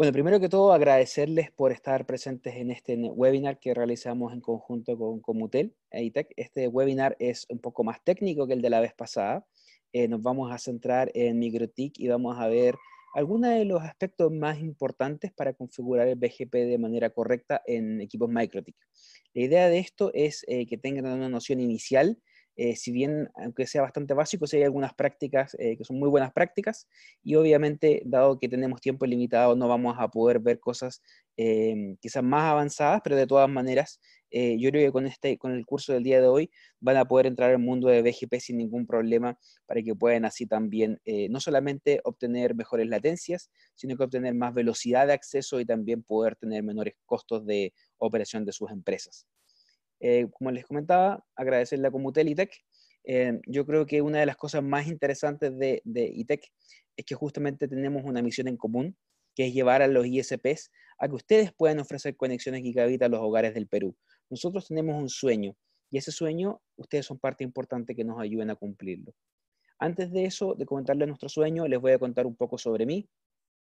Bueno, primero que todo, agradecerles por estar presentes en este webinar que realizamos en conjunto con Comutel e e Este webinar es un poco más técnico que el de la vez pasada. Eh, nos vamos a centrar en MicroTIC y vamos a ver algunos de los aspectos más importantes para configurar el BGP de manera correcta en equipos MicroTIC. La idea de esto es eh, que tengan una noción inicial eh, si bien, aunque sea bastante básico, sí hay algunas prácticas eh, que son muy buenas prácticas y obviamente, dado que tenemos tiempo limitado, no vamos a poder ver cosas eh, quizás más avanzadas, pero de todas maneras, yo creo que con, este, con el curso del día de hoy van a poder entrar al mundo de BGP sin ningún problema para que puedan así también no solamente obtener mejores latencias, sino que obtener más velocidad de acceso y también poder tener menores costos de operación de sus empresas. Eh, como les comentaba, agradecerle a Comutel ITEC. Eh, yo creo que una de las cosas más interesantes de, de ITEC es que justamente tenemos una misión en común, que es llevar a los ISPs a que ustedes puedan ofrecer conexiones gigabit a los hogares del Perú. Nosotros tenemos un sueño y ese sueño ustedes son parte importante que nos ayuden a cumplirlo. Antes de eso, de comentarles nuestro sueño, les voy a contar un poco sobre mí.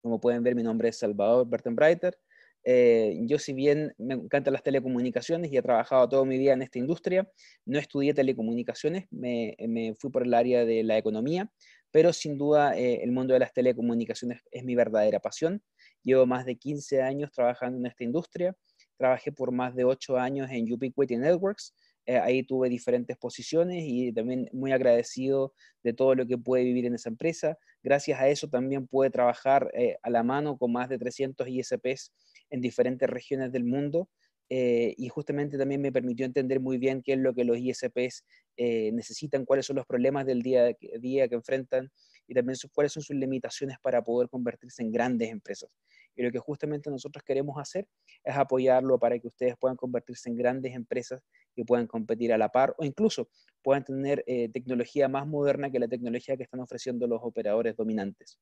Como pueden ver, mi nombre es Salvador Bertenbreiter. Eh, yo si bien me encantan las telecomunicaciones y he trabajado toda mi vida en esta industria, no estudié telecomunicaciones, me, fui por el área de la economía, pero sin duda eh, el mundo de las telecomunicaciones es mi verdadera pasión. Llevo más de 15 años trabajando en esta industria, trabajé por más de 8 años en Ubiquity Networks, eh, ahí tuve diferentes posiciones y también muy agradecido de todo lo que pude vivir en esa empresa. Gracias a eso también pude trabajar a la mano con más de 300 ISPs en diferentes regiones del mundo. Eh, y justamente también me permitió entender muy bien qué es lo que los ISPs eh, necesitan, cuáles son los problemas del día a día que enfrentan y también cuáles son sus limitaciones para poder convertirse en grandes empresas. Y lo que justamente nosotros queremos hacer es apoyarlo para que ustedes puedan convertirse en grandes empresas que puedan competir a la par o incluso puedan tener eh, tecnología más moderna que la tecnología que están ofreciendo los operadores dominantes.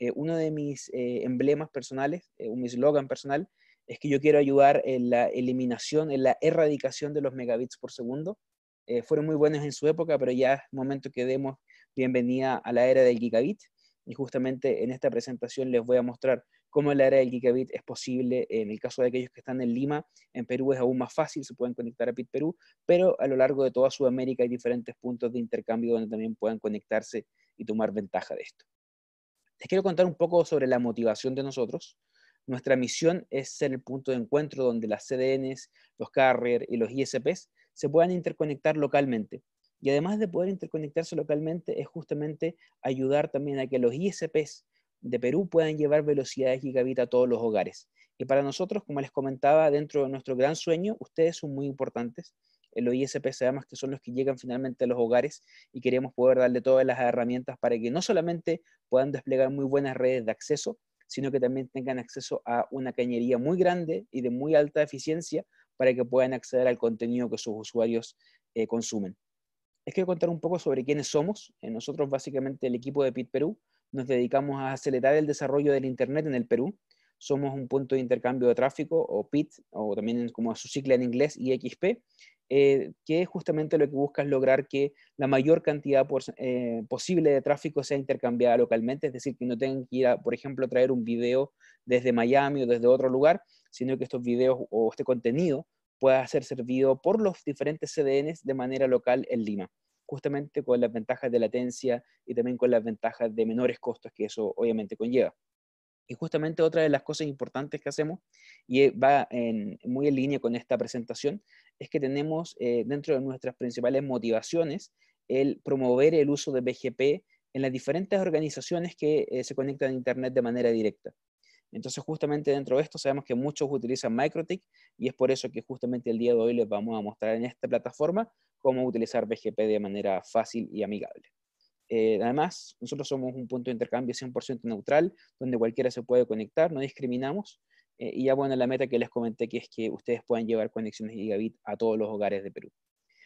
Eh, uno de mis eh, emblemas personales, eh, un eslogan personal, es que yo quiero ayudar en la eliminación, en la erradicación de los megabits por segundo. fueron muy buenos en su época, pero ya es momento que demos bienvenida a la era del gigabit. Y justamente en esta presentación les voy a mostrar cómo la era del gigabit es posible. En el caso de aquellos que están en Lima, en Perú es aún más fácil, se pueden conectar a Pit Perú, pero a lo largo de toda Sudamérica hay diferentes puntos de intercambio donde también puedan conectarse y tomar ventaja de esto. Les quiero contar un poco sobre la motivación de nosotros. Nuestra misión es ser el punto de encuentro donde las CDNs, los carriers y los ISPs se puedan interconectar localmente. Y además de poder interconectarse localmente, es justamente ayudar también a que los ISPs de Perú puedan llevar velocidades gigabit a todos los hogares. Y para nosotros, como les comentaba, dentro de nuestro gran sueño, ustedes son muy importantes los ISPs además que son los que llegan finalmente a los hogares y queremos poder darle todas las herramientas para que no solamente puedan desplegar muy buenas redes de acceso, sino que también tengan acceso a una cañería muy grande y de muy alta eficiencia para que puedan acceder al contenido que sus usuarios eh, consumen. es quiero contar un poco sobre quiénes somos. Eh, nosotros básicamente el equipo de PIT Perú nos dedicamos a acelerar el desarrollo del Internet en el Perú. Somos un punto de intercambio de tráfico, o PIT, o también como su cicla en inglés, IXP, eh, que es justamente lo que busca es lograr que la mayor cantidad eh, posible de tráfico sea intercambiada localmente, es decir, que no tengan que ir, por ejemplo, a traer un video desde Miami o desde otro lugar, sino que estos videos o este contenido pueda ser servido por los diferentes CDNs de manera local en Lima, justamente con las ventajas de latencia y también con las ventajas de menores costos que eso obviamente conlleva. Y justamente otra de las cosas importantes que hacemos, y eh, va muy en línea con esta presentación, es que tenemos eh, dentro de nuestras principales motivaciones el promover el uso de BGP en las diferentes organizaciones que eh, se conectan a Internet de manera directa. Entonces, justamente dentro de esto, sabemos que muchos utilizan MikroTik y es por eso que justamente el día de hoy les vamos a mostrar en esta plataforma cómo utilizar BGP de manera fácil y amigable. Eh, además, nosotros somos un punto de intercambio 100% neutral, donde cualquiera se puede conectar, no discriminamos. Eh, y ya bueno, la meta que les comenté que es que ustedes puedan llevar conexiones gigabit a todos los hogares de Perú.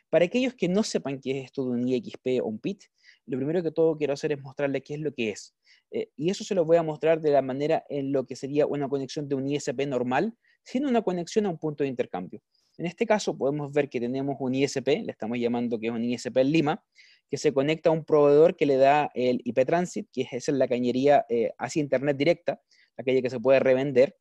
Para aquellos que no sepan qué es esto de un IXP o un PIT, lo primero que todo quiero hacer es mostrarles qué es lo que es. Eh, y eso se lo voy a mostrar de la manera en lo que sería una conexión de un ISP normal, sino una conexión a un punto de intercambio. En este caso podemos ver que tenemos un ISP, le estamos llamando que es un ISP en Lima, que se conecta a un proveedor que le da el IP Transit, que es la cañería eh, hacia Internet directa, aquella que se puede revender,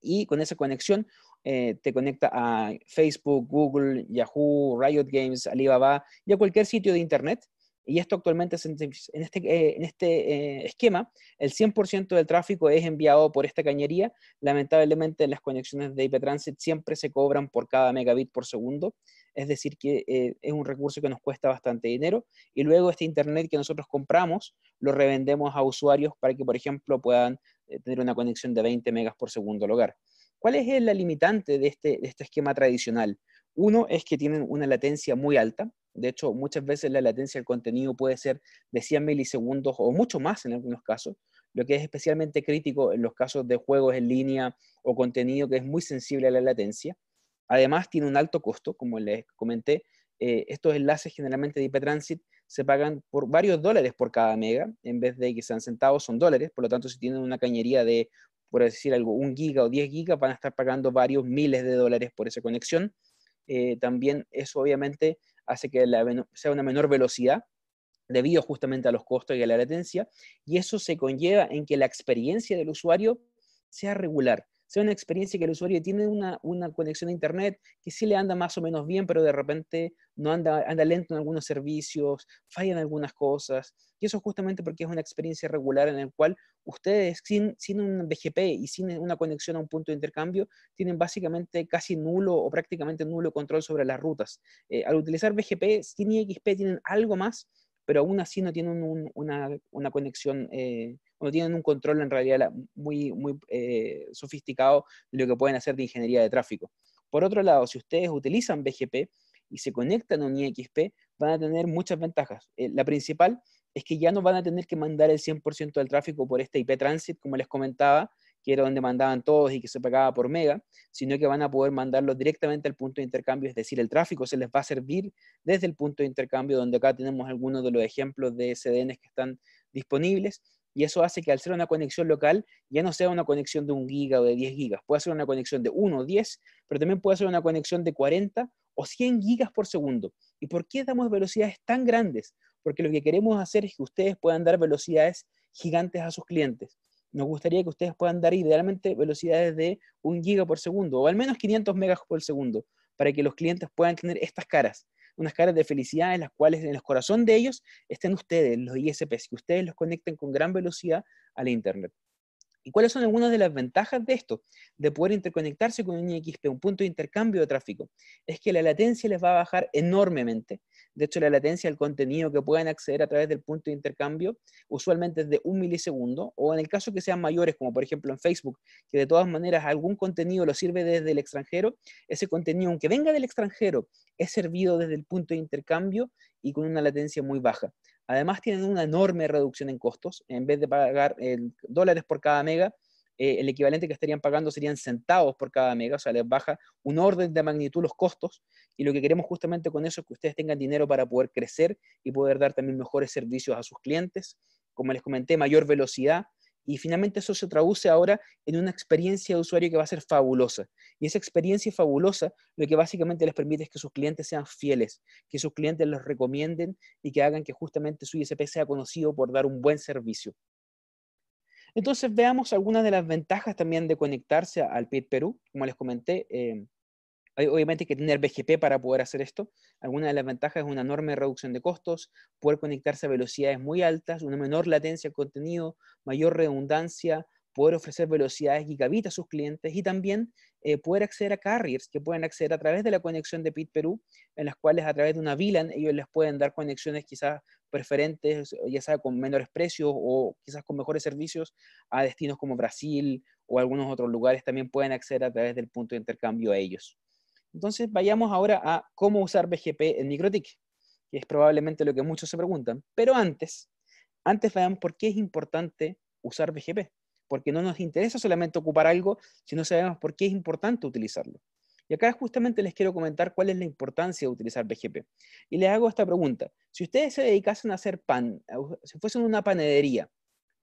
y con esa conexión eh, te conecta a Facebook, Google, Yahoo, Riot Games, Alibaba y a cualquier sitio de Internet. Y esto actualmente en, este, eh, en este esquema, el 100% del tráfico es enviado por esta cañería. Lamentablemente las conexiones de IP Transit siempre se cobran por cada megabit por segundo es decir, que eh, es un recurso que nos cuesta bastante dinero, y luego este Internet que nosotros compramos lo revendemos a usuarios para que, por ejemplo, puedan eh, tener una conexión de 20 megas por segundo al hogar. ¿Cuál es la limitante de este, de este esquema tradicional? Uno es que tienen una latencia muy alta, de hecho, muchas veces la latencia del contenido puede ser de 100 milisegundos o mucho más en algunos casos, lo que es especialmente crítico en los casos de juegos en línea o contenido que es muy sensible a la latencia. Además, tiene un alto costo, como les comenté. Eh, estos enlaces generalmente de IP Transit se pagan por varios dólares por cada mega, en vez de que sean centavos, son dólares. Por lo tanto, si tienen una cañería de, por decir algo, un giga o 10 gigas, van a estar pagando varios miles de dólares por esa conexión. Eh, también eso obviamente hace que sea una menor velocidad debido justamente a los costos y a la latencia, y eso se conlleva en que la experiencia del usuario sea regular sea una experiencia que el usuario tiene una, una, conexión a Internet que sí le anda más o menos bien, pero de repente no anda, anda lento en algunos servicios, fallan algunas cosas. Y eso justamente porque es una experiencia regular en la cual ustedes, sin, sin un BGP y sin una conexión a un punto de intercambio, tienen básicamente casi nulo o prácticamente nulo control sobre las rutas. Eh, al utilizar BGP, sin IXP tienen algo más, pero aún así no tienen una, conexión, eh, no tienen un control en realidad muy, muy eh, sofisticado de lo que pueden hacer de ingeniería de tráfico. Por otro lado, si ustedes utilizan BGP y se conectan a un IXP, van a tener muchas ventajas. Eh, la principal es que ya no van a tener que mandar el 100% del tráfico por este IP Transit, como les comentaba, que era donde mandaban todos y que se pagaba por mega, sino que van a poder mandarlo directamente al punto de intercambio, es decir, el tráfico se les va a servir desde el punto de intercambio, donde acá tenemos algunos de los ejemplos de CDNs que están disponibles, y eso hace que al ser una conexión local ya no sea una conexión de un giga o de 10 gigas, puede ser una conexión de 1 o 10, pero también puede ser una conexión de 40 o 100 gigas por segundo. ¿Y por qué damos velocidades tan grandes? Porque lo que queremos hacer es que ustedes puedan dar velocidades gigantes a sus clientes nos gustaría que ustedes puedan dar idealmente velocidades de un giga por segundo o al menos 500 megas por segundo para que los clientes puedan tener estas caras, unas caras de felicidad en las cuales en el corazón de ellos estén ustedes, los ISPs, que ustedes los conecten con gran velocidad a la Internet. ¿Y cuáles son algunas de las ventajas de esto? De poder interconectarse con un IXP, un punto de intercambio de tráfico. Es que la latencia les va a bajar enormemente. De hecho, la latencia del contenido que puedan acceder a través del punto de intercambio usualmente es de un milisegundo, o en el caso que sean mayores, como por ejemplo en Facebook, que de todas maneras algún contenido lo sirve desde el extranjero, ese contenido, aunque venga del extranjero, es servido desde el punto de intercambio y con una latencia muy baja. Además, tienen una enorme reducción en costos. En vez de pagar dólares por cada mega, eh, el equivalente que estarían pagando serían centavos por cada mega, o sea, les baja un orden de magnitud los costos. Y lo que queremos justamente con eso es que ustedes tengan dinero para poder crecer y poder dar también mejores servicios a sus clientes. Como les comenté, mayor velocidad, y finalmente eso se traduce ahora en una experiencia de usuario que va a ser fabulosa. Y esa experiencia fabulosa lo que básicamente les permite es que sus clientes sean fieles, que sus clientes los recomienden y que hagan que justamente su ISP sea conocido por dar un buen servicio. Entonces veamos algunas de las ventajas también de conectarse al PIT Perú. Como les comenté, eh, obviamente hay que tener BGP para poder hacer esto. Alguna de las ventajas es una enorme reducción de costos, poder conectarse a velocidades muy altas, una menor latencia de contenido, mayor redundancia, poder ofrecer velocidades gigabit a sus clientes y también eh, poder acceder a carriers que pueden acceder a través de la conexión de PIT Perú, en las cuales a través de una VLAN ellos les pueden dar conexiones quizás preferentes, ya sea con menores precios o quizás con mejores servicios a destinos como Brasil o algunos otros lugares, también pueden acceder a través del punto de intercambio a ellos. Entonces vayamos ahora a cómo usar BGP en Microtik, que es probablemente lo que muchos se preguntan. Pero antes, antes veamos por qué es importante usar BGP, porque no nos interesa solamente ocupar algo, sino sabemos por qué es importante utilizarlo. Y acá justamente les quiero comentar cuál es la importancia de utilizar BGP. Y les hago esta pregunta. Si ustedes se dedicasen a hacer pan, eh, si fuesen una panadería,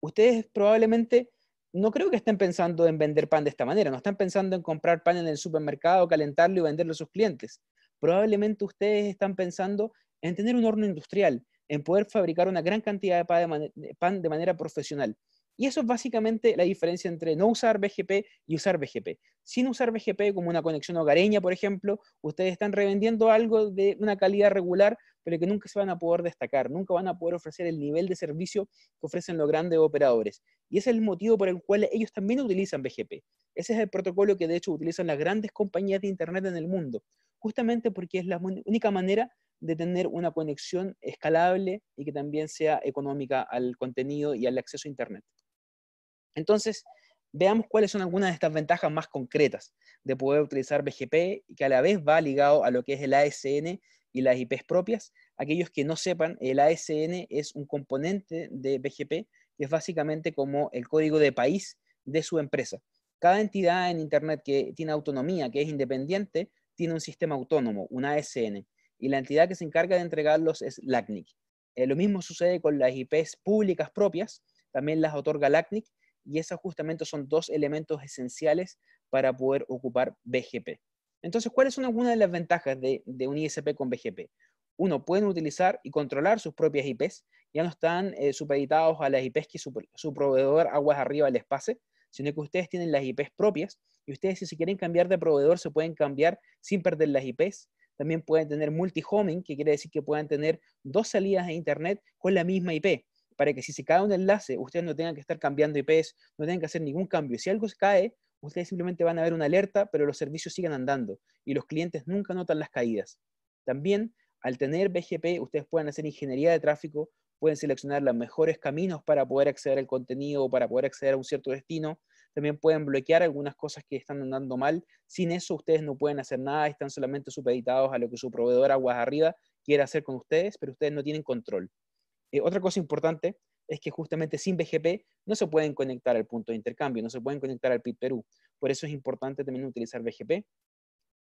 ustedes probablemente no creo que estén pensando en vender pan de esta manera, no están pensando en comprar pan en el supermercado, calentarlo y venderlo a sus clientes. Probablemente ustedes están pensando en tener un horno industrial, en poder fabricar una gran cantidad de pan de, manera profesional. Y eso es básicamente la diferencia entre no usar BGP y usar BGP. Sin usar BGP como una conexión hogareña, por ejemplo, ustedes están revendiendo algo de una calidad regular pero que nunca se van a poder destacar, nunca van a poder ofrecer el nivel de servicio que ofrecen los grandes operadores. Y ese es el motivo por el cual ellos también utilizan BGP. Ese es el protocolo que de hecho utilizan las grandes compañías de Internet en el mundo, justamente porque es la única manera de tener una conexión escalable y que también sea económica al contenido y al acceso a Internet. Entonces, Veamos cuáles son algunas de estas ventajas más concretas de poder utilizar BGP, y que a la vez va ligado a lo que es el ASN y las IPs propias. Aquellos que no sepan, el ASN es un componente de BGP, que es básicamente como el código de país de su empresa. Cada entidad en Internet que tiene autonomía, que es independiente, tiene un sistema autónomo, un ASN, y la entidad que se encarga de entregarlos es LACNIC. Eh, lo mismo sucede con las IPs públicas propias, también las otorga LACNIC, y esos justamente son dos elementos esenciales para poder ocupar BGP. Entonces, ¿cuáles son algunas de las ventajas de, un ISP con BGP? Uno, pueden utilizar y controlar sus propias IPs, ya no están eh, supeditados a las IPs que su, proveedor aguas arriba les pase, sino que ustedes tienen las IPs propias y ustedes si quieren cambiar de proveedor se pueden cambiar sin perder las IPs. También pueden tener multi-homing, que quiere decir que puedan tener dos salidas a Internet con la misma IP para que si se cae un enlace, ustedes no tengan que estar cambiando IPs, no tengan que hacer ningún cambio. Si algo se cae, ustedes simplemente van a ver una alerta, pero los servicios siguen andando y los clientes nunca notan las caídas. También, al tener BGP, ustedes pueden hacer ingeniería de tráfico, pueden seleccionar los mejores caminos para poder acceder al contenido o para poder acceder a un cierto destino. También pueden bloquear algunas cosas que están andando mal. Sin eso, ustedes no pueden hacer nada, están solamente supeditados a lo que su proveedor aguas arriba quiere hacer con ustedes, pero ustedes no tienen control. Eh, otra cosa importante es que justamente sin BGP no se pueden conectar al punto de intercambio, no se pueden conectar al PIB Perú. Por eso es importante también utilizar BGP.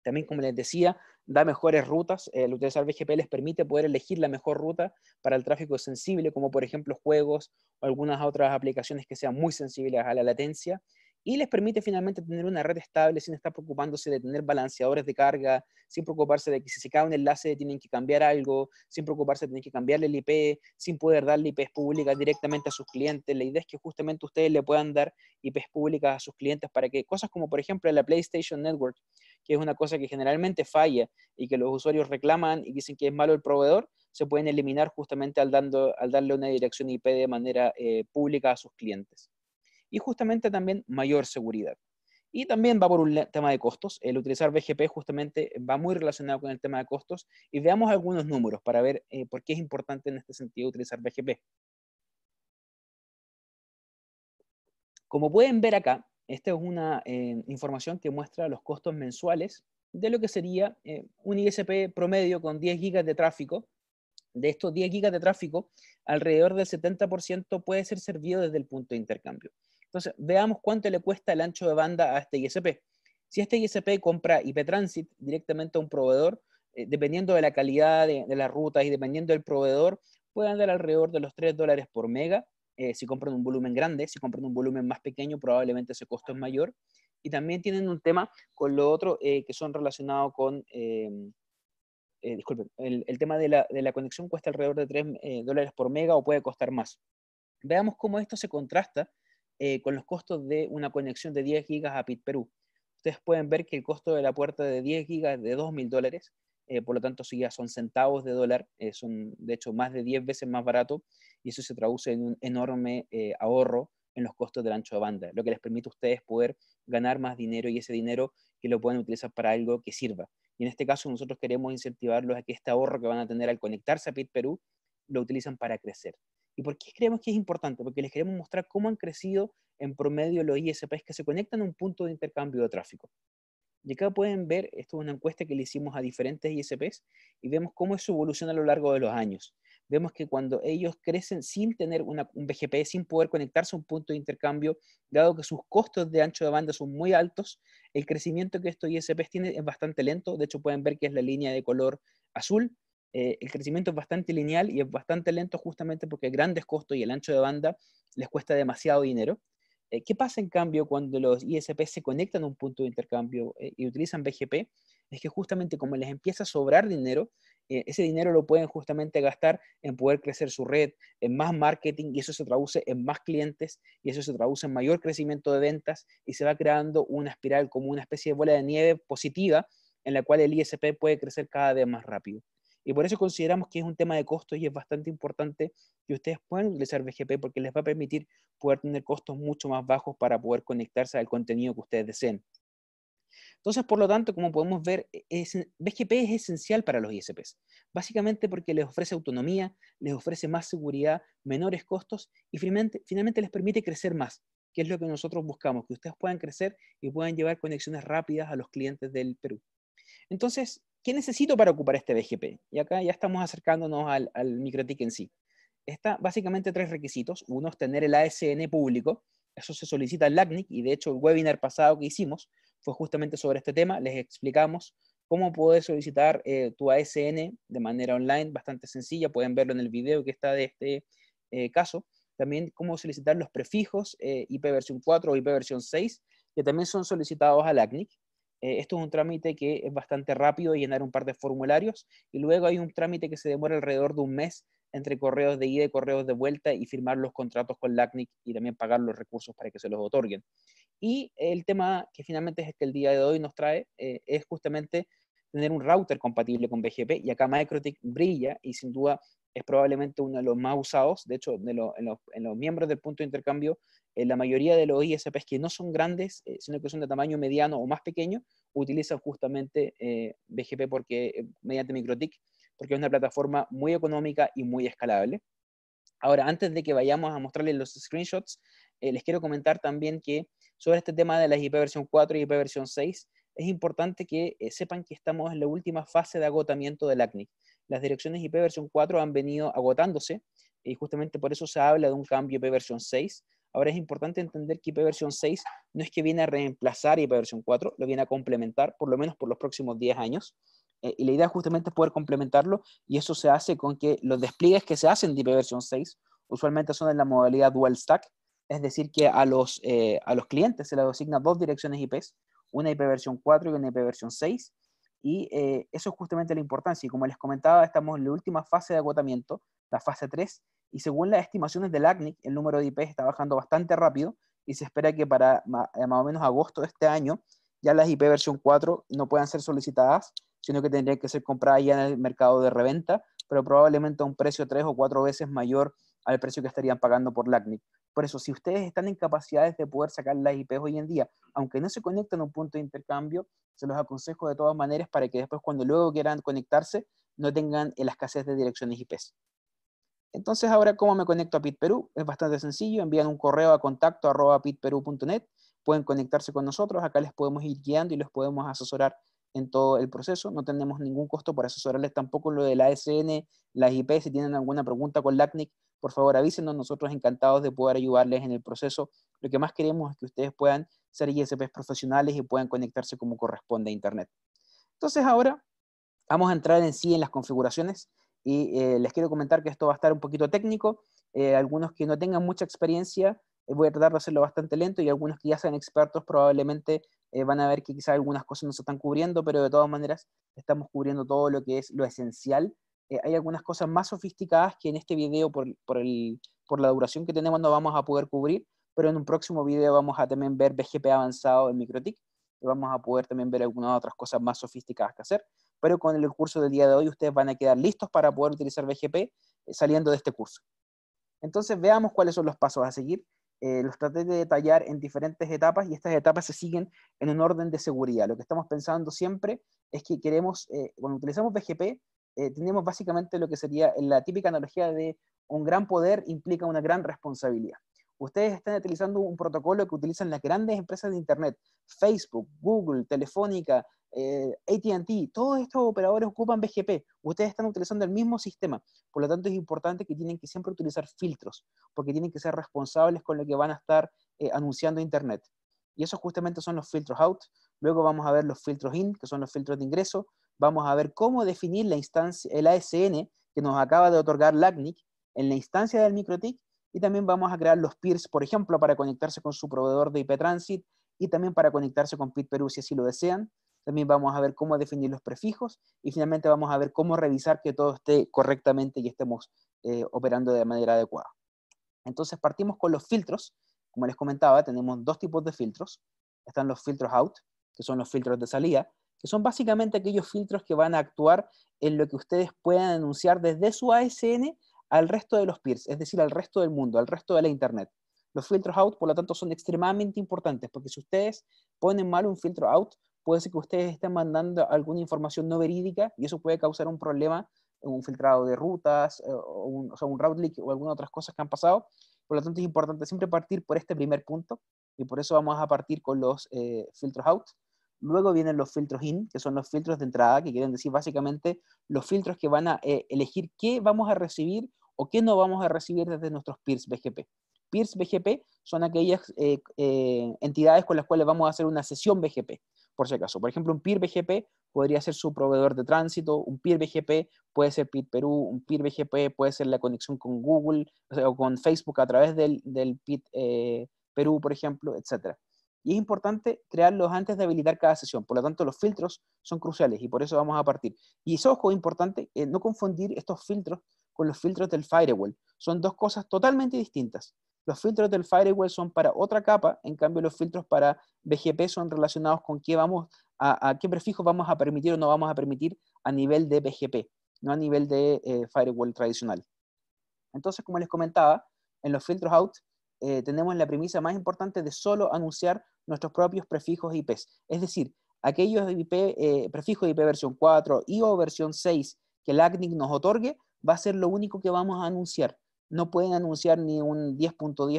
También, como les decía, da mejores rutas. El utilizar BGP les permite poder elegir la mejor ruta para el tráfico sensible, como por ejemplo juegos o algunas otras aplicaciones que sean muy sensibles a la latencia y les permite finalmente tener una red estable sin estar preocupándose de tener balanceadores de carga, sin preocuparse de que si se cae un enlace tienen que cambiar algo, sin preocuparse de tener que cambiarle el IP, sin poder darle IPs públicas directamente a sus clientes. La idea es que justamente ustedes le puedan dar IPs públicas a sus clientes para que cosas como por ejemplo la PlayStation Network, que es una cosa que generalmente falla y que los usuarios reclaman y dicen que es malo el proveedor, se pueden eliminar justamente al, dando, al darle una dirección IP de manera eh, pública a sus clientes y justamente también mayor seguridad. Y también va por un tema de costos. El utilizar BGP justamente va muy relacionado con el tema de costos. Y veamos algunos números para ver eh, por qué es importante en este sentido utilizar BGP. Como pueden ver acá, esta es una eh, información que muestra los costos mensuales de lo que sería eh, un ISP promedio con 10 gigas de tráfico. De estos 10 gigas de tráfico, alrededor del 70% puede ser servido desde el punto de intercambio. Entonces, veamos cuánto le cuesta el ancho de banda a este ISP. Si este ISP compra IP Transit directamente a un proveedor, eh, dependiendo de la calidad de, las rutas y dependiendo del proveedor, puede andar alrededor de los 3 dólares por mega, eh, si compran un volumen grande, si compran un volumen más pequeño, probablemente ese costo es mayor. Y también tienen un tema con lo otro eh, que son relacionados con, disculpen, el, tema de la, de la, conexión cuesta alrededor de 3 dólares por mega o puede costar más. Veamos cómo esto se contrasta eh, con los costos de una conexión de 10 gigas a Pit Perú. Ustedes pueden ver que el costo de la puerta de 10 gigas es de 2.000 dólares, eh, por lo tanto, si ya son centavos de dólar, es eh, un de hecho más de 10 veces más barato y eso se traduce en un enorme ahorro en los costos del ancho de banda, lo que les permite a ustedes poder ganar más dinero y ese dinero que lo pueden utilizar para algo que sirva. Y en este caso nosotros queremos incentivarlos a que este ahorro que van a tener al conectarse a Pit Perú lo utilicen para crecer. ¿Y por qué creemos que es importante? Porque les queremos mostrar cómo han crecido en promedio los ISPs que se conectan a un punto de intercambio de tráfico. Y acá pueden ver, esto es una encuesta que le hicimos a diferentes ISPs y vemos cómo es su evolución a lo largo de los años. Vemos que cuando ellos crecen sin tener un BGP, sin poder conectarse a un punto de intercambio, dado que sus costos de ancho de banda son muy altos, el crecimiento que estos ISPs tienen es bastante lento. De hecho, pueden ver que es la línea de color azul eh, el crecimiento es bastante lineal y es bastante lento justamente porque grandes costos y el ancho de banda les cuesta demasiado dinero. Eh, ¿Qué pasa en cambio cuando los ISP se conectan a un punto de intercambio eh, y utilizan BGP? Es que justamente como les empieza a sobrar dinero, ese dinero lo pueden justamente gastar en poder crecer su red, en más marketing y eso se traduce en más clientes y eso se traduce en mayor crecimiento de ventas y se va creando una espiral como una especie de bola de nieve positiva en la cual el ISP puede crecer cada vez más rápido. Y por eso consideramos que es un tema de costos y es bastante importante que ustedes puedan utilizar BGP porque les va a permitir poder tener costos mucho más bajos para poder conectarse al contenido que ustedes deseen. Entonces, por lo tanto, como podemos ver, es, BGP es esencial para los ISPs, básicamente porque les ofrece autonomía, les ofrece más seguridad, menores costos y finalmente les permite crecer más, que es lo que nosotros buscamos, que ustedes puedan crecer y puedan llevar conexiones rápidas a los clientes del Perú. Entonces, ¿qué necesito para ocupar este BGP? Y acá ya estamos acercándonos al, al microtik en sí. Está básicamente tres requisitos. Uno es tener el ASN público. Eso se solicita al LACNIC y de hecho el webinar pasado que hicimos fue justamente sobre este tema. Les explicamos cómo puedes solicitar eh, tu ASN de manera online, bastante sencilla. Pueden verlo en el video que está de este eh, caso. También cómo solicitar los prefijos eh, IP versión 4 o IP versión 6, que también son solicitados al LACNIC. Eh, esto es un trámite que es bastante rápido, llenar un par de formularios y luego hay un trámite que se demora alrededor de un mes entre correos de ida y correos de vuelta y firmar los contratos con LACNIC y también pagar los recursos para que se los otorguen. Y el tema que finalmente es el que el día de hoy nos trae eh, es justamente tener un router compatible con BGP y acá Microtech brilla y sin duda es probablemente uno de los más usados. De hecho, en, los, miembros del punto de intercambio, eh, la mayoría de los ISPs que no son grandes, eh, sino que son de tamaño mediano o más pequeño, utilizan justamente eh, BGP porque, mediante MicroTIC, porque es una plataforma muy económica y muy escalable. Ahora, antes de que vayamos a mostrarles los screenshots, les quiero comentar también que sobre este tema de la IP versión 4 y IP versión 6, es importante que sepan que estamos en la última fase de agotamiento del ACNIC las direcciones IP versión 4 han venido agotándose y justamente por eso se habla de un cambio IP versión 6. Ahora es importante entender que IP versión 6 no es que viene a reemplazar IP versión 4, lo viene a complementar, por lo menos por los próximos 10 años. Eh, y la idea justamente es poder complementarlo y eso se hace con que los despliegues que se hacen de IP versión 6 usualmente son en la modalidad dual stack, es decir, que a los, eh, a los clientes se les asigna dos direcciones IP, una IP versión 4 y una IP versión 6, y eh, eso es justamente la importancia. Y como les comentaba, estamos en la última fase de agotamiento, la fase 3, y según las estimaciones del ACNIC, el número de ip está bajando bastante rápido y se espera que para eh, más o menos agosto de este año ya las IP versión 4 no puedan ser solicitadas, sino que tendrían que ser compradas ya en el mercado de reventa, pero probablemente a un precio tres o cuatro veces mayor al precio que estarían pagando por LACNIC. Por eso, si ustedes están en capacidades de poder sacar las IPs hoy en día, aunque no se conecten a un punto de intercambio, se los aconsejo de todas maneras para que después cuando luego quieran conectarse, no tengan la escasez de direcciones IPs. Entonces, ahora, ¿cómo me conecto a PitPerú? Es bastante sencillo, envían un correo a contacto arroba pitperú.net, pueden conectarse con nosotros, acá les podemos ir guiando y los podemos asesorar en todo el proceso. No tenemos ningún costo para asesorarles tampoco lo de la ASN, las IP, si tienen alguna pregunta con LACNIC, por favor avísenos, nosotros encantados de poder ayudarles en el proceso. Lo que más queremos es que ustedes puedan ser ISPs profesionales y puedan conectarse como corresponde a Internet. Entonces ahora vamos a entrar en sí en las configuraciones y eh, les quiero comentar que esto va a estar un poquito técnico. Eh, algunos que no tengan mucha experiencia eh, voy a tratar de hacerlo bastante lento y algunos que ya sean expertos probablemente van a ver que quizá algunas cosas no se están cubriendo, pero de todas maneras estamos cubriendo todo lo que es lo esencial eh, hay algunas cosas más sofisticadas que en este video, por, la duración que tenemos, no vamos a poder cubrir, pero en un próximo video vamos a también ver BGP avanzado en MikroTik y vamos a poder también ver algunas otras cosas más sofisticadas que hacer. Pero con el curso del día de hoy ustedes van a quedar listos para poder utilizar BGP eh, saliendo de este curso. Entonces veamos cuáles son los pasos a seguir. Eh, los traté de detallar en diferentes etapas y estas etapas se siguen en un orden de seguridad. Lo que estamos pensando siempre es que queremos, cuando utilizamos BGP, eh, tenemos básicamente lo que sería la típica analogía de un gran poder implica una gran responsabilidad. Ustedes están utilizando un protocolo que utilizan las grandes empresas de Internet, Facebook, Google, Telefónica, eh, ATT, todos estos operadores ocupan BGP. Ustedes están utilizando el mismo sistema. Por lo tanto, es importante que tienen que siempre utilizar filtros, porque tienen que ser responsables con lo que van a estar eh, anunciando Internet. Y esos justamente son los filtros out. Luego vamos a ver los filtros in, que son los filtros de ingreso vamos a ver cómo definir la instancia, el ASN que nos acaba de otorgar LACNIC en la instancia del MikroTik y también vamos a crear los peers, por ejemplo, para conectarse con su proveedor de IP Transit y también para conectarse con Pit si así lo desean. También vamos a ver cómo definir los prefijos y finalmente vamos a ver cómo revisar que todo esté correctamente y estemos eh, operando de manera adecuada. Entonces partimos con los filtros. Como les comentaba, tenemos dos tipos de filtros. Están los filtros out, que son los filtros de salida, que son básicamente aquellos filtros que van a actuar en lo que ustedes puedan anunciar desde su ASN al resto de los peers, es decir, al resto del mundo, al resto de la Internet. Los filtros out, por lo tanto, son extremadamente importantes, porque si ustedes ponen mal un filtro out, puede ser que ustedes estén mandando alguna información no verídica y eso puede causar un problema, un filtrado de rutas, eh, o un, sea, un route leak o algunas otras cosas que han pasado. Por lo tanto, es importante siempre partir por este primer punto y por eso vamos a partir con los eh, filtros out. Luego vienen los filtros in, que son los filtros de entrada, que quieren decir básicamente los filtros que van a eh, elegir qué vamos a recibir o qué no vamos a recibir desde nuestros peers BGP. Peers BGP son aquellas eh, eh, entidades con las cuales vamos a hacer una sesión BGP, por si acaso. Por ejemplo, un peer BGP podría ser su proveedor de tránsito, un peer BGP puede ser Pit Perú, un peer BGP puede ser la conexión con Google o, con Facebook a través del, del Perú, por ejemplo, etcétera. Y es importante crearlos antes de habilitar cada sesión. Por lo tanto, los filtros son cruciales y por eso vamos a partir. Y eso, es importante eh, no confundir estos filtros con los filtros del firewall. Son dos cosas totalmente distintas. Los filtros del firewall son para otra capa, en cambio los filtros para BGP son relacionados con qué, vamos a, vamos a permitir o no vamos a permitir a nivel de BGP, no a nivel de eh, firewall tradicional. Entonces, como les comentaba, en los filtros out eh, tenemos la premisa más importante de solo anunciar nuestros propios prefijos IPs. Es decir, aquellos eh, prefijos IP versión 4 y o versión 6 que el ACNIC nos otorgue, va a ser lo único que vamos a anunciar. No pueden anunciar ni un 10.00,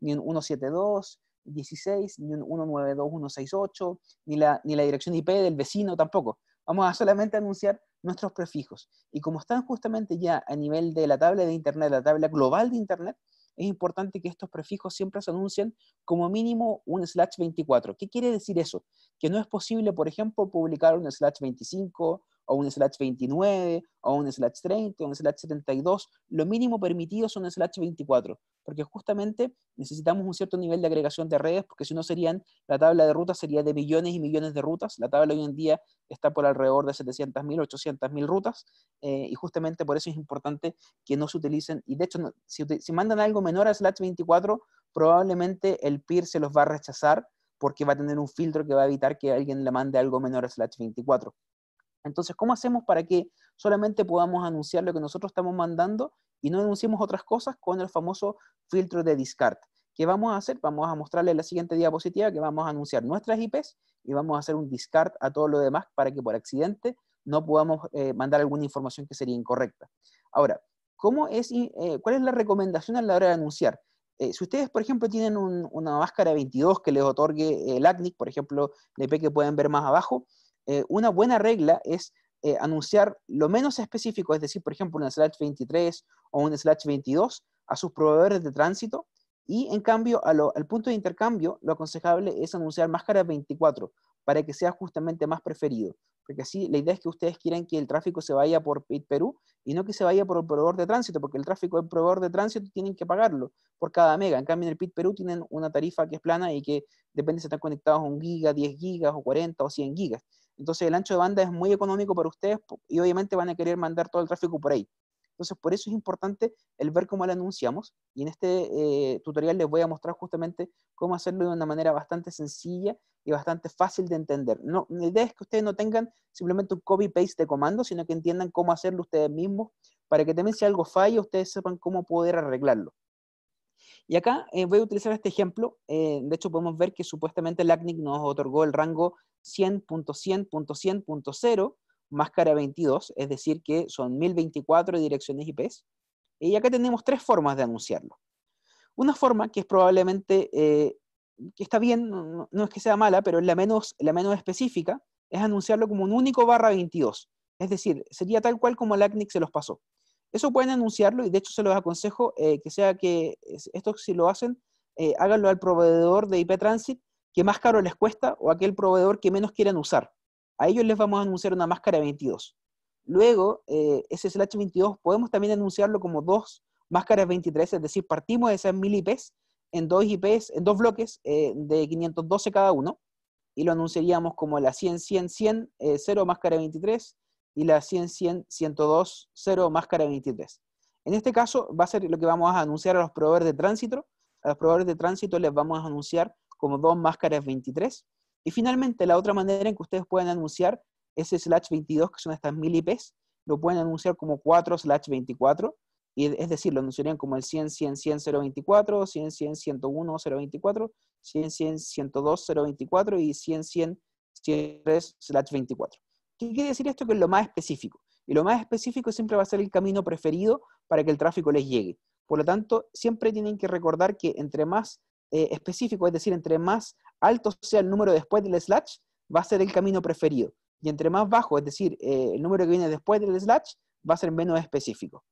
ni un 172, 16, ni un 192168, ni la, ni la dirección IP del vecino tampoco. Vamos a solamente anunciar nuestros prefijos. Y como están justamente ya a nivel de la tabla de Internet, la tabla global de Internet, es importante que estos prefijos siempre se anuncien como mínimo un slash 24. ¿Qué quiere decir eso? Que no es posible, por ejemplo, publicar un slash 25 o un slash 29, o un slash 30, o un slash 72. Lo mínimo permitido son un slash 24, porque justamente necesitamos un cierto nivel de agregación de redes, porque si no serían, la tabla de rutas sería de millones y millones de rutas. La tabla hoy en día está por alrededor de 700.000, 800.000 rutas, eh, y justamente por eso es importante que no se utilicen, y de hecho, si, si mandan algo menor a slash 24, probablemente el peer se los va a rechazar porque va a tener un filtro que va a evitar que alguien le mande algo menor a slash 24. Entonces, ¿cómo hacemos para que solamente podamos anunciar lo que nosotros estamos mandando y no anunciemos otras cosas con el famoso filtro de discard? ¿Qué vamos a hacer? Vamos a mostrarle en la siguiente diapositiva que vamos a anunciar nuestras IPs y vamos a hacer un discard a todo lo demás para que por accidente no podamos eh, mandar alguna información que sería incorrecta. Ahora, es, eh, ¿cuál es la recomendación a la hora de anunciar? Eh, si ustedes, por ejemplo, tienen una máscara 22 que les otorgue el ACNIC, por ejemplo, la IP que pueden ver más abajo, eh, una buena regla es eh, anunciar lo menos específico, es decir, por ejemplo, una slash 23 o un slash 22 a sus proveedores de tránsito y en cambio al punto de intercambio lo aconsejable es anunciar máscara 24 para que sea justamente más preferido, porque así la idea es que ustedes quieran que el tráfico se vaya por Pit Perú y no que se vaya por el proveedor de tránsito, porque el tráfico del proveedor de tránsito tienen que pagarlo por cada mega. En cambio, en el PIT Perú tienen una tarifa que es plana y que depende si están conectados a un giga, 10 gigas o 40 o 100 gigas. Entonces el ancho de banda es muy económico para ustedes y obviamente van a querer mandar todo el tráfico por ahí. Entonces por eso es importante el ver cómo lo anunciamos y en este eh, tutorial les voy a mostrar justamente cómo hacerlo de una manera bastante sencilla y bastante fácil de entender. No, la idea es que ustedes no tengan simplemente un copy-paste de comando, sino que entiendan cómo hacerlo ustedes mismos para que también si algo falla ustedes sepan cómo poder arreglarlo. Y acá eh, voy a utilizar este ejemplo. Eh, de hecho, podemos ver que supuestamente LACNIC nos otorgó el rango 100.100.100.0 máscara 22, es decir, que son 1024 direcciones IPs. Y acá tenemos tres formas de anunciarlo. Una forma que es probablemente, eh, que está bien, no, es que sea mala, pero es la menos, la menos específica, es anunciarlo como un único barra 22. Es decir, sería tal cual como LACNIC se los pasó. Eso pueden anunciarlo y de hecho se los aconsejo eh, que sea que esto si lo hacen, eh, háganlo al proveedor de IP Transit que más caro les cuesta o aquel proveedor que menos quieran usar. A ellos les vamos a anunciar una máscara 22. Luego, eh, ese 22 podemos también anunciarlo como dos máscaras 23, es decir, partimos de esas mil IPs en dos IPs, en dos bloques eh, de 512 cada uno y lo anunciaríamos como la 100, 100, 100, 0 máscara 23, y la 100-100-102-0 máscara 23. En este caso va a ser lo que vamos a anunciar a los proveedores de tránsito. A los proveedores de tránsito les vamos a anunciar como dos máscaras 23. Y finalmente la otra manera en que ustedes pueden anunciar ese slash 22, que son estas mil IPs, lo pueden anunciar como 4 slash 24. Y es decir, lo anunciarían como el 100, 100, 100, 24 100, 100, 101, 024, 100, 100, 102, 024 y 100, 100, 103, slash 24. ¿Qué quiere decir esto? Que es lo más específico. Y lo más específico siempre va a ser el camino preferido para que el tráfico les llegue. Por lo tanto, siempre tienen que recordar que entre más eh, específico, es decir, entre más alto sea el número después del slash, va a ser el camino preferido. Y entre más bajo, es decir, eh, el número que viene después del slash, va a ser menos específico.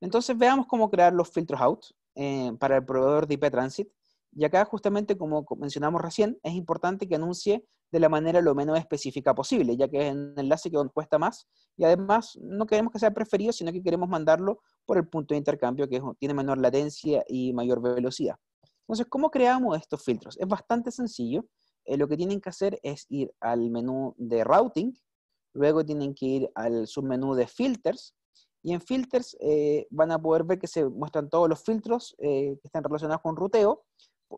Entonces veamos cómo crear los filtros out eh, para el proveedor de IP Transit. Y acá justamente, como mencionamos recién, es importante que anuncie de la manera lo menos específica posible, ya que es un enlace que cuesta más y además no queremos que sea preferido, sino que queremos mandarlo por el punto de intercambio que tiene menor latencia y mayor velocidad. Entonces, ¿cómo creamos estos filtros? Es bastante sencillo. Eh, lo que tienen que hacer es ir al menú de routing, luego tienen que ir al submenú de filters, y en filters eh, van a poder ver que se muestran todos los filtros eh, que están relacionados con ruteo,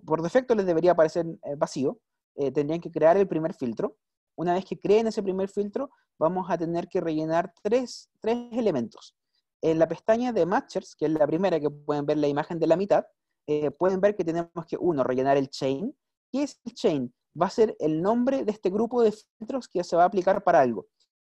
por defecto les debería parecer eh, vacío, eh, tendrían que crear el primer filtro. Una vez que creen ese primer filtro, vamos a tener que rellenar tres, tres elementos. En la pestaña de Matchers, que es la primera que pueden ver la imagen de la mitad, eh, pueden ver que tenemos que, uno, rellenar el chain. ¿Qué es el chain? Va a ser el nombre de este grupo de filtros que se va a aplicar para algo.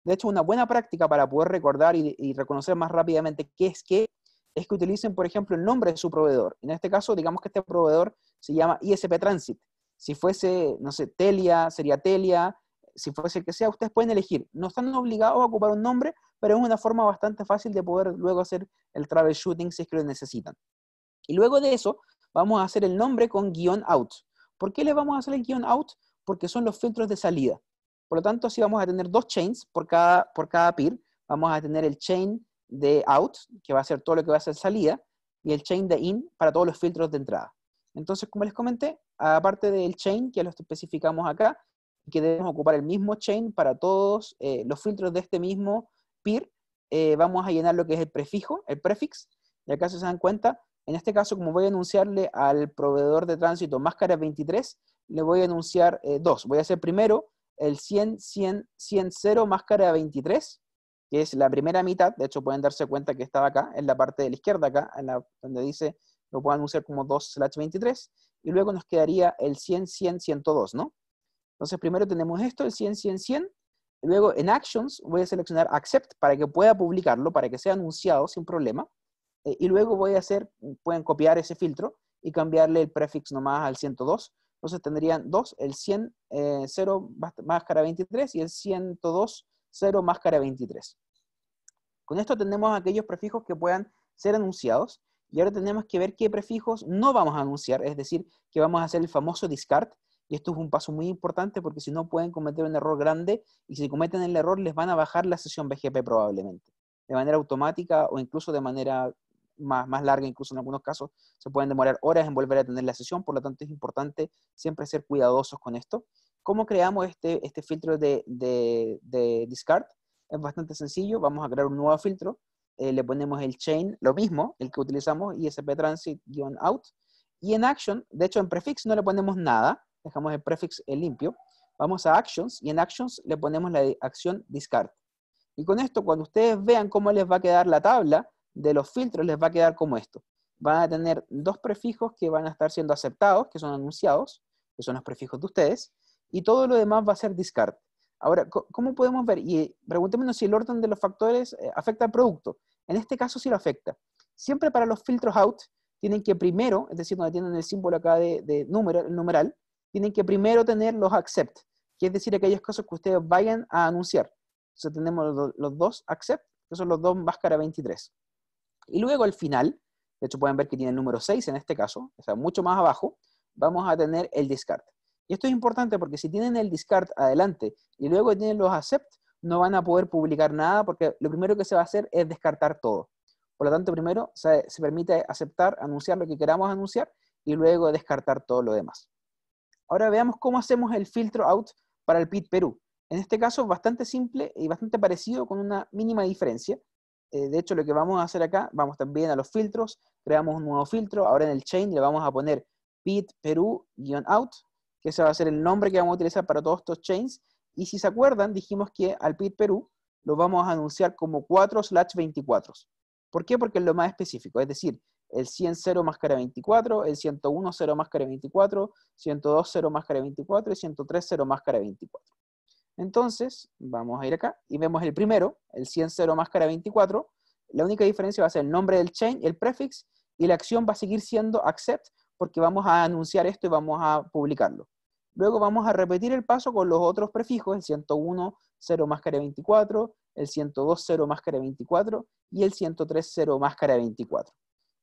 De hecho, una buena práctica para poder recordar y, y reconocer más rápidamente qué es qué es que utilicen, por ejemplo, el nombre de su proveedor. En este caso, digamos que este proveedor se llama ISP Transit. Si fuese, no sé, Telia, sería Telia, si fuese el que sea, ustedes pueden elegir. No están obligados a ocupar un nombre, pero es una forma bastante fácil de poder luego hacer el troubleshooting si es que lo necesitan. Y luego de eso, vamos a hacer el nombre con guión out. ¿Por qué le vamos a hacer el guión out? Porque son los filtros de salida. Por lo tanto, así vamos a tener dos chains por cada, por cada peer. Vamos a tener el chain de out, que va a ser todo lo que va a ser salida, y el chain de in para todos los filtros de entrada. Entonces, como les comenté, aparte del chain, que lo especificamos acá, que debemos ocupar el mismo chain para todos eh, los filtros de este mismo peer, eh, vamos a llenar lo que es el prefijo, el prefix, y acá se dan cuenta, en este caso, como voy a anunciarle al proveedor de tránsito máscara 23, le voy a anunciar eh, dos. Voy a hacer primero el 100, 100, 100, 0, máscara 23, que es la primera mitad, de hecho pueden darse cuenta que estaba acá, en la parte de la izquierda acá, en la, donde dice, lo puedo anunciar como 2 slash 23, y luego nos quedaría el 100, 100, 102, ¿no? Entonces primero tenemos esto, el 100, 100, 100, y luego en Actions voy a seleccionar Accept para que pueda publicarlo, para que sea anunciado sin problema, eh, y luego voy a hacer, pueden copiar ese filtro y cambiarle el prefix nomás al 102, entonces tendrían dos, el 100, eh, 0 máscara 23 y el 102 0, máscara 23. Con esto tenemos aquellos prefijos que puedan ser anunciados y ahora tenemos que ver qué prefijos no vamos a anunciar, es decir, que vamos a hacer el famoso discard y esto es un paso muy importante porque si no pueden cometer un error grande y si cometen el error les van a bajar la sesión BGP probablemente, de manera automática o incluso de manera más, más larga, incluso en algunos casos se pueden demorar horas en volver a tener la sesión, por lo tanto es importante siempre ser cuidadosos con esto. ¿Cómo creamos este, este filtro de, de, discard? Es bastante sencillo, vamos a crear un nuevo filtro, eh, le ponemos el chain, lo mismo, el que utilizamos, ISP transit-out, y en action, de hecho en prefix no le ponemos nada, dejamos el prefix limpio, vamos a actions, y en actions le ponemos la acción discard. Y con esto, cuando ustedes vean cómo les va a quedar la tabla de los filtros, les va a quedar como esto. Van a tener dos prefijos que van a estar siendo aceptados, que son anunciados, que son los prefijos de ustedes, y todo lo demás va a ser discard. Ahora, ¿cómo podemos ver? Y eh, preguntémonos si el orden de los factores eh, afecta al producto. En este caso sí lo afecta. Siempre para los filtros out, tienen que primero, es decir, donde tienen el símbolo acá de, número, el numeral, tienen que primero tener los accept, que es decir, aquellas cosas que ustedes vayan a anunciar. Entonces tenemos los, dos accept, que son los dos máscara 23. Y luego al final, de hecho pueden ver que tiene el número 6 en este caso, o sea, mucho más abajo, vamos a tener el discard. Y esto es importante porque si tienen el discard adelante y luego tienen los accept, no van a poder publicar nada porque lo primero que se va a hacer es descartar todo. Por lo tanto, primero se, permite aceptar, anunciar lo que queramos anunciar y luego descartar todo lo demás. Ahora veamos cómo hacemos el filtro out para el PIT Perú. En este caso, bastante simple y bastante parecido con una mínima diferencia. Eh, de hecho, lo que vamos a hacer acá, vamos también a los filtros, creamos un nuevo filtro, ahora en el chain le vamos a poner PIT Perú-out que ese va a ser el nombre que vamos a utilizar para todos estos chains. Y si se acuerdan, dijimos que al PIT Perú lo vamos a anunciar como 4 slash 24. ¿Por qué? Porque es lo más específico, es decir, el 100 0 máscara 24, el 101 0 máscara 24, 102 0 máscara 24 y 103 0 máscara 24. Entonces, vamos a ir acá y vemos el primero, el 100 0 máscara 24. La única diferencia va a ser el nombre del chain, el prefix, y la acción va a seguir siendo accept porque vamos a anunciar esto y vamos a publicarlo. Luego vamos a repetir el paso con los otros prefijos, el 101, 0 máscara 24, el 102, 0 máscara 24 y el 103, 0 máscara 24.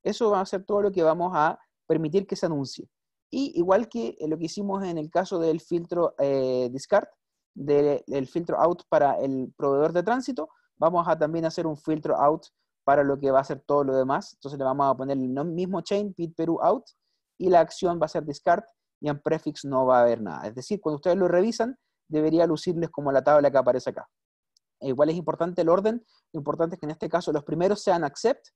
Eso va a ser todo lo que vamos a permitir que se anuncie. Y igual que eh, lo que hicimos en el caso del filtro eh, discard, del, filtro out para el proveedor de tránsito, vamos a también hacer un filtro out para lo que va a ser todo lo demás. Entonces le vamos a poner el mismo chain, pit out, y la acción va a ser discard y en prefix no va a haber nada. Es decir, cuando ustedes lo revisan, debería lucirles como la tabla que aparece acá. E igual es importante el orden, lo importante es que en este caso los primeros sean accept,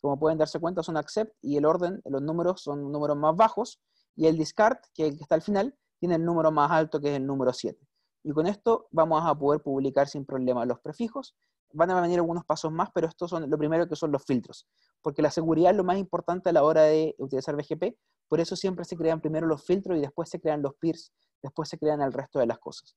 como pueden darse cuenta son accept y el orden, los números son números más bajos y el discard, que el que está al final, tiene el número más alto que es el número 7. Y con esto vamos a poder publicar sin problema los prefijos van a venir algunos pasos más, pero estos son lo primero que son los filtros, porque la seguridad es lo más importante a la hora de utilizar BGP, por eso siempre se crean primero los filtros y después se crean los peers, después se crean el resto de las cosas.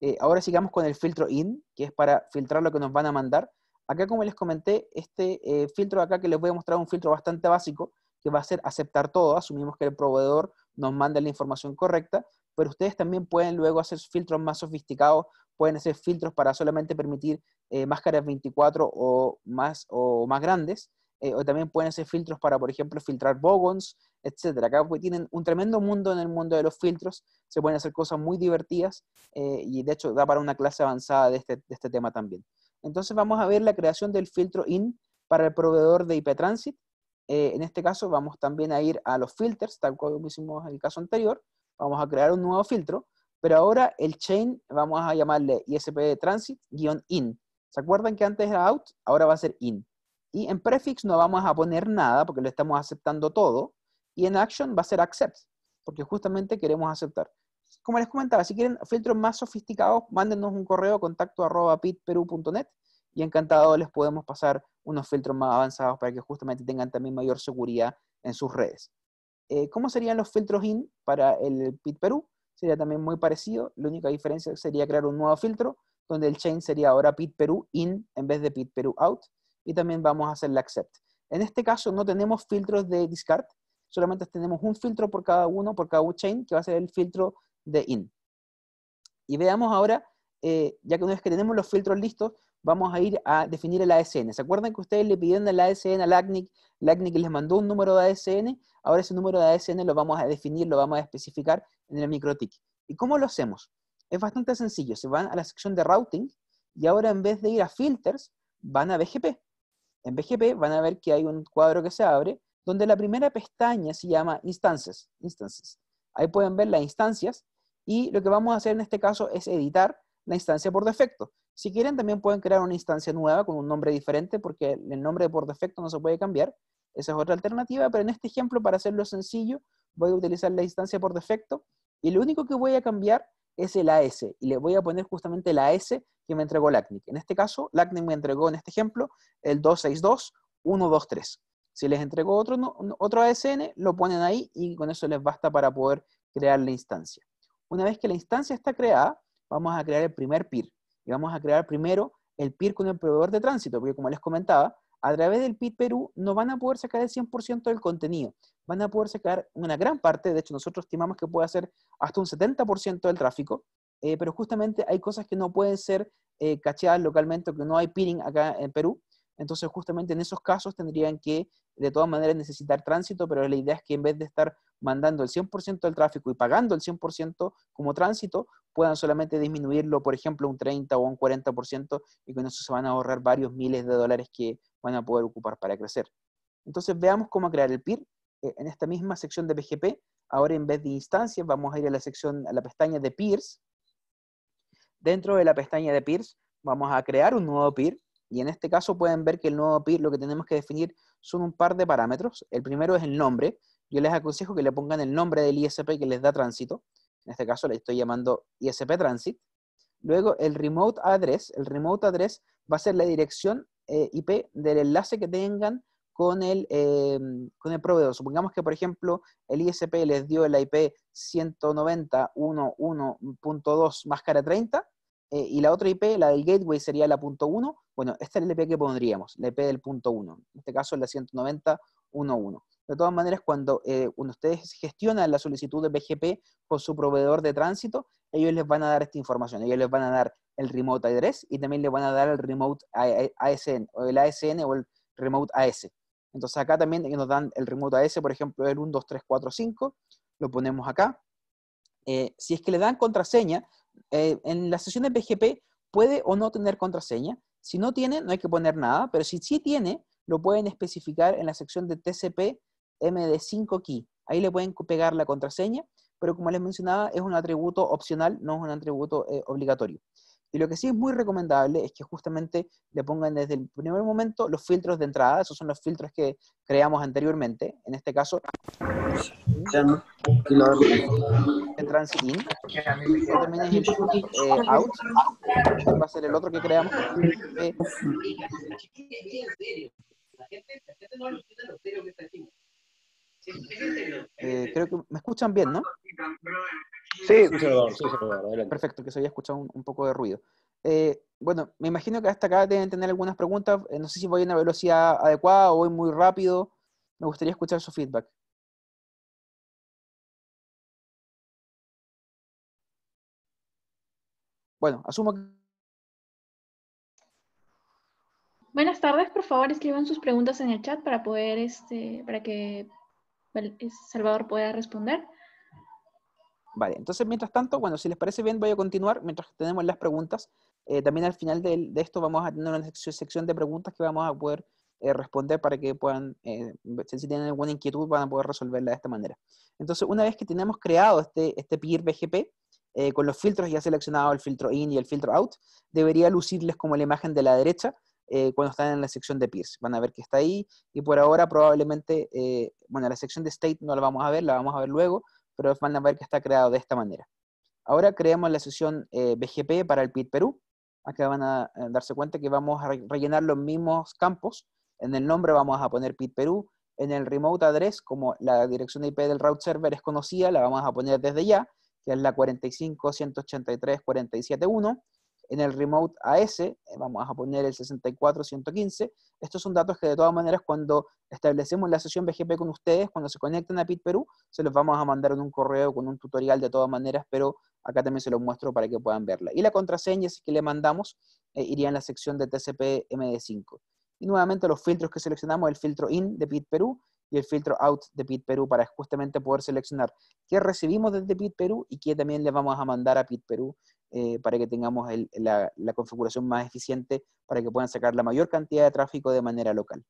Eh, ahora sigamos con el filtro in, que es para filtrar lo que nos van a mandar. Acá, como les comenté, este eh, filtro acá que les voy a mostrar un filtro bastante básico, que va a ser aceptar todo, asumimos que el proveedor nos manda la información correcta, pero ustedes también pueden luego hacer filtros más sofisticados, pueden hacer filtros para solamente permitir eh, máscaras 24 o más, o más grandes, eh, o también pueden hacer filtros para, por ejemplo, filtrar bogons, etc. Acá pues tienen un tremendo mundo en el mundo de los filtros, se pueden hacer cosas muy divertidas eh, y de hecho da para una clase avanzada este, de este, tema también. Entonces vamos a ver la creación del filtro IN para el proveedor de IP Transit. en este caso vamos también a ir a los filters, tal como hicimos en el caso anterior, vamos a crear un nuevo filtro, pero ahora el chain vamos a llamarle ISP transit-in. ¿Se acuerdan que antes era out? Ahora va a ser in. Y en prefix no vamos a poner nada porque lo estamos aceptando todo. Y en action va a ser accept, porque justamente queremos aceptar. Como les comentaba, si quieren filtros más sofisticados, mándenos un correo contacto arroba y encantado les podemos pasar unos filtros más avanzados para que justamente tengan también mayor seguridad en sus redes. Eh, ¿Cómo serían los filtros IN para el PIT Perú? Sería también muy parecido, la única diferencia sería crear un nuevo filtro, donde el chain sería ahora PIT Perú IN en vez de PIT Perú OUT, y también vamos a hacer la accept. En este caso no tenemos filtros de discard, solamente tenemos un filtro por cada uno, por cada chain, que va a ser el filtro de IN. Y veamos ahora, eh, ya que una vez que tenemos los filtros listos, vamos a ir a definir el ASN. ¿Se acuerdan que ustedes le pidieron el ASN a LACNIC, LACNIC les mandó un número de ASN Ahora ese número de ASN lo vamos a definir, lo vamos a especificar en el microtick. ¿Y cómo lo hacemos? Es bastante sencillo. Se van a la sección de routing y ahora en vez de ir a filters, van a BGP. En BGP van a ver que hay un cuadro que se abre donde la primera pestaña se llama instancias. instances. Ahí pueden ver las instancias y lo que vamos a hacer en este caso es editar la instancia por defecto. Si quieren también pueden crear una instancia nueva con un nombre diferente porque el nombre por defecto no se puede cambiar esa es otra alternativa, pero en este ejemplo, para hacerlo sencillo, voy a utilizar la instancia por defecto y lo único que voy a cambiar es el AS y le voy a poner justamente el AS que me entregó LACNIC. En este caso, LACNIC me entregó en este ejemplo el 262.123. Si les entregó otro, otro ASN, lo ponen ahí y con eso les basta para poder crear la instancia. Una vez que la instancia está creada, vamos a crear el primer PIR. Y vamos a crear primero el PIR con el proveedor de tránsito, porque como les comentaba, a través del PIT Perú no van a poder sacar el 100% del contenido, van a poder sacar una gran parte, de hecho nosotros estimamos que puede ser hasta un 70% del tráfico, eh, pero justamente hay cosas que no pueden ser eh, cacheadas localmente, que no hay peering acá en Perú, entonces justamente en esos casos tendrían que de todas maneras necesitar tránsito, pero la idea es que en vez de estar mandando el 100% del tráfico y pagando el 100% como tránsito, puedan solamente disminuirlo, por ejemplo, un 30 o un 40%, y con eso se van a ahorrar varios miles de dólares que van a poder ocupar para crecer. Entonces veamos cómo crear el PIR eh, en esta misma sección de PGP. Ahora en vez de instancias vamos a ir a la sección, a la pestaña de peers. Dentro de la pestaña de peers vamos a crear un nuevo peer y en este caso pueden ver que el nuevo peer lo que tenemos que definir son un par de parámetros. El primero es el nombre. Yo les aconsejo que le pongan el nombre del ISP que les da tránsito. En este caso le estoy llamando ISP Transit. Luego el remote address. El remote address va a ser la dirección eh, IP del enlace que tengan con el, em, con el proveedor. Supongamos que, por ejemplo, el ISP les dio la IP 190.1.1.2 más cara 30 eh, y la otra IP, la del gateway, sería la .1. Bueno, esta es la IP que pondríamos, la IP del .1. En este caso la 190.1.1. De todas maneras, eh, cuando, ustedes gestionan la solicitud de BGP con su proveedor de tránsito, ellos les van a dar esta información. Ellos les van a dar el Remote Address y también le van a dar el Remote ASN o el ASN o el Remote AS. Entonces acá también nos dan el Remote AS, por ejemplo, el 12345 lo ponemos acá. Eh, si es que le dan contraseña, eh, en la sección de PGP puede o no tener contraseña. Si no tiene, no hay que poner nada, pero si sí tiene, lo pueden especificar en la sección de TCP MD5 Key. Ahí le pueden pegar la contraseña, pero como les mencionaba, es un atributo opcional, no es un atributo eh, obligatorio. Y lo que sí es muy recomendable es que justamente le pongan desde el primer momento los filtros de entrada, esos son los filtros que creamos anteriormente, en este caso, en in, eh, out, va a ser el otro que creamos. Eh, eh, creo que me escuchan bien, ¿no? Sí, Perfecto, que se había escuchado un, poco de ruido. Eh, bueno, me imagino que hasta acá deben tener algunas preguntas. Eh, no sé si voy a una velocidad adecuada o voy muy rápido. Me gustaría escuchar su feedback. Bueno, asumo que... Buenas tardes, por favor escriban sus preguntas en el chat para poder, este, para que Salvador puede responder. Vale, entonces mientras tanto, bueno, si les parece bien, voy a continuar mientras tenemos las preguntas. Eh, también al final de, esto vamos a tener una sección de preguntas que vamos a poder eh, responder para que puedan, eh, si tienen alguna inquietud, van a poder resolverla de esta manera. Entonces, una vez que tenemos creado este, este peer BGP, con los filtros ya seleccionado el filtro in y el filtro out, debería lucirles como la imagen de la derecha, eh, cuando están en la sección de peers. Van a ver que está ahí y por ahora probablemente, eh, bueno, la sección de state no la vamos a ver, la vamos a ver luego, pero van a ver que está creado de esta manera. Ahora creamos la sección eh, BGP para el PIT Perú. Acá van a darse cuenta que vamos a rellenar los mismos campos. En el nombre vamos a poner PIT Perú. En el remote address, como la dirección de IP del route server es conocida, la vamos a poner desde ya, que es la 45.183.47.1. En el remote AS, eh, vamos a poner el 64115, estos son datos que de todas maneras cuando establecemos la sesión BGP con ustedes, cuando se conecten a PIT Perú, se los vamos a mandar en un correo con un tutorial de todas maneras, pero acá también se los muestro para que puedan verla. Y la contraseña que le mandamos eh, iría en la sección de TCP-MD5. Y nuevamente los filtros que seleccionamos, el filtro IN de PIT Perú, y el filtro out de Pit Perú para justamente poder seleccionar qué recibimos desde Pit Perú y qué también le vamos a mandar a Pit Perú eh, para que tengamos la, configuración más eficiente, para que puedan sacar la mayor cantidad de tráfico de manera local.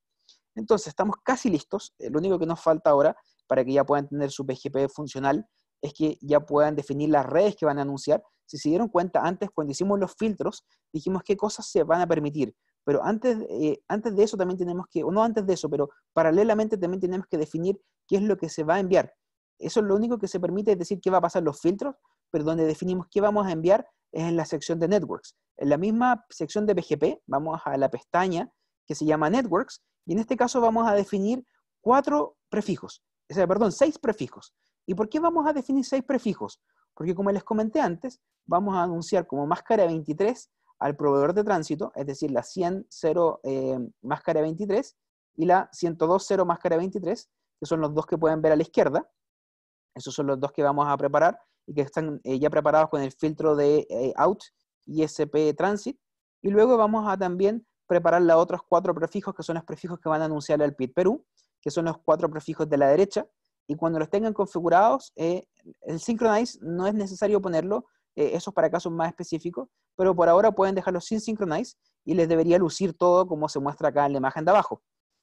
Entonces, estamos casi listos. Eh, lo único que nos falta ahora para que ya puedan tener su PGP funcional es que ya puedan definir las redes que van a anunciar. Si se dieron cuenta antes, cuando hicimos los filtros, dijimos qué cosas se van a permitir. Pero eh, antes, de eso también tenemos que, o no antes de eso, pero paralelamente también tenemos que definir qué es lo que se va a enviar. Eso es lo único que se permite, es decir, qué va a pasar los filtros, pero donde definimos qué vamos a enviar es en la sección de Networks. En la misma sección de BGP, vamos a la pestaña que se llama Networks, y en este caso vamos a definir cuatro prefijos, o sea, perdón, seis prefijos. ¿Y por qué vamos a definir seis prefijos? Porque como les comenté antes, vamos a anunciar como máscara 23 al proveedor de tránsito, es decir, la 100 eh, máscara 23 y la 102.0 máscara 23, que son los dos que pueden ver a la izquierda. Esos son los dos que vamos a preparar y que están eh, ya preparados con el filtro de eh, out y SP transit. Y luego vamos a también preparar los otros cuatro prefijos, que son los prefijos que van a anunciar al PIT Perú, que son los cuatro prefijos de la derecha. Y cuando los tengan configurados, eh, el synchronize no es necesario ponerlo, eso es para casos más específicos, pero por ahora pueden dejarlo sin synchronize y les debería lucir todo como se muestra acá en la imagen de abajo.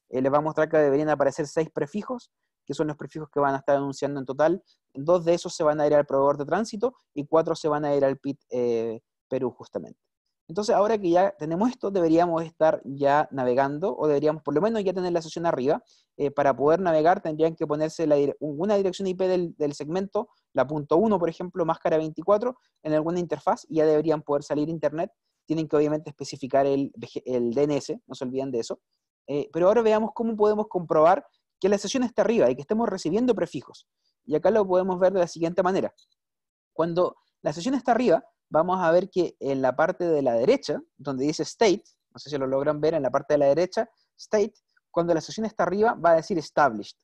les va a mostrar que deberían aparecer seis prefijos que son los prefijos que van a estar anunciando en total. Dos de esos se van a ir al proveedor de tránsito y cuatro se van a ir al PIT eh, Perú, justamente. Entonces, ahora que ya tenemos esto, deberíamos estar ya navegando, o deberíamos por lo menos ya tener la sesión arriba. Eh, para poder navegar, tendrían que ponerse una dirección IP del, segmento, la punto .1, por ejemplo, máscara 24, en alguna interfaz, y ya deberían poder salir Internet. Tienen que obviamente especificar el, DNS, no se olviden de eso. Eh, pero ahora veamos cómo podemos comprobar que la sesión está arriba y que estemos recibiendo prefijos. Y acá lo podemos ver de la siguiente manera. Cuando la sesión está arriba, vamos a ver que en la parte de la derecha, donde dice state, no sé si lo logran ver en la parte de la derecha, state, cuando la sesión está arriba va a decir established.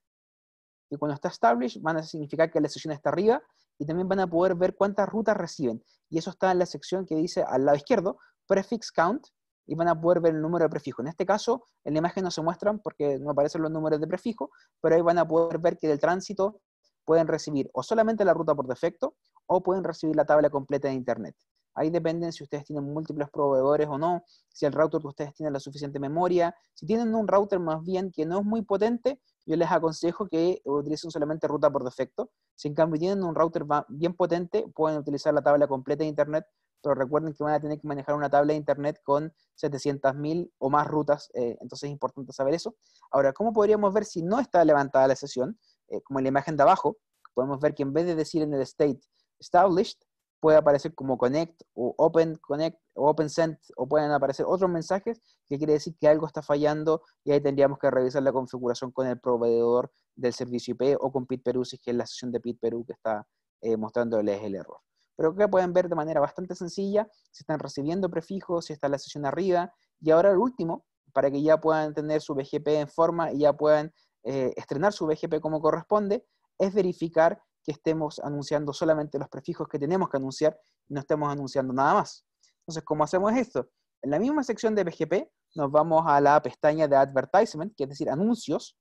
Y cuando está established van a significar que la sesión está arriba y también van a poder ver cuántas rutas reciben. Y eso está en la sección que dice al lado izquierdo, prefix count, y van a poder ver el número de prefijo. En este caso, en la imagen no se muestran porque no aparecen los números de prefijo, pero ahí van a poder ver que del tránsito pueden recibir o solamente la ruta por defecto o pueden recibir la tabla completa de Internet. Ahí dependen si ustedes tienen múltiples proveedores o no, si el router que ustedes tienen la suficiente memoria. Si tienen un router más bien que no es muy potente, yo les aconsejo que utilicen solamente ruta por defecto. Si en cambio tienen un router bien potente, pueden utilizar la tabla completa de Internet pero recuerden que van a tener que manejar una tabla de Internet con 700.000 o más rutas, eh, entonces es importante saber eso. Ahora, ¿cómo podríamos ver si no está levantada la sesión? Eh, como en la imagen de abajo, podemos ver que en vez de decir en el state established, puede aparecer como connect o open connect o open send o pueden aparecer otros mensajes que quiere decir que algo está fallando y ahí tendríamos que revisar la configuración con el proveedor del servicio IP o con PIT Perú si es que la sesión de PIT Perú que está eh, mostrándoles el error pero que pueden ver de manera bastante sencilla si están recibiendo prefijos, si está la sesión arriba, y ahora el último, para que ya puedan tener su BGP en forma y ya puedan eh, estrenar su BGP como corresponde, es verificar que estemos anunciando solamente los prefijos que tenemos que anunciar y no estemos anunciando nada más. Entonces, ¿cómo hacemos esto? En la misma sección de BGP nos vamos a la pestaña de Advertisement, que es decir, anuncios,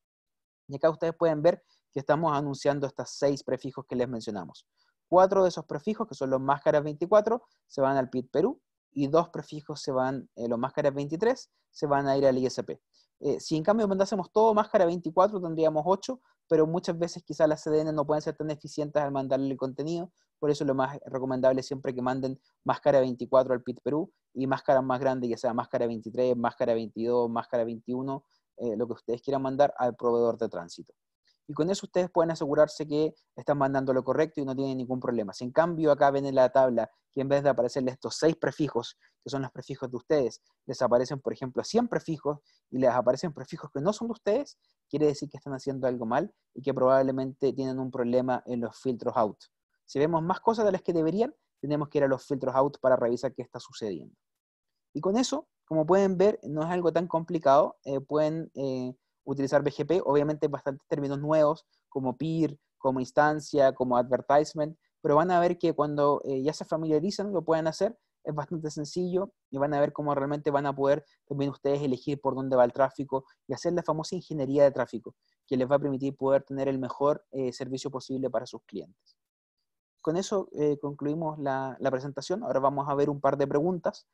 y acá ustedes pueden ver que estamos anunciando estos seis prefijos que les mencionamos cuatro de esos prefijos, que son los máscaras 24, se van al PIT Perú y dos prefijos se van, eh, los máscaras 23, se van a ir al ISP. Eh, si en cambio mandásemos todo máscara 24, tendríamos 8, pero muchas veces quizás las CDN no pueden ser tan eficientes al mandarle el contenido, por eso lo más recomendable es siempre que manden máscara 24 al PIT Perú y máscara más grande, ya sea máscara 23, máscara 22, máscara 21, eh, lo que ustedes quieran mandar al proveedor de tránsito y con eso ustedes pueden asegurarse que están mandando lo correcto y no tienen ningún problema. Si en cambio acá ven en la tabla que en vez de aparecerle estos seis prefijos, que son los prefijos de ustedes, les aparecen, por ejemplo, 100 prefijos y les aparecen prefijos que no son de ustedes, quiere decir que están haciendo algo mal y que probablemente tienen un problema en los filtros out. Si vemos más cosas de las que deberían, tenemos que ir a los filtros out para revisar qué está sucediendo. Y con eso, como pueden ver, no es algo tan complicado. Eh, pueden eh, utilizar BGP, obviamente bastantes términos nuevos como peer, como instancia, como advertisement, pero van a ver que cuando eh, ya se familiarizan lo pueden hacer, es bastante sencillo y van a ver cómo realmente van a poder también ustedes elegir por dónde va el tráfico y hacer la famosa ingeniería de tráfico, que les va a permitir poder tener el mejor eh, servicio posible para sus clientes. Con eso eh, concluimos la, la, presentación. Ahora vamos a ver un par de preguntas.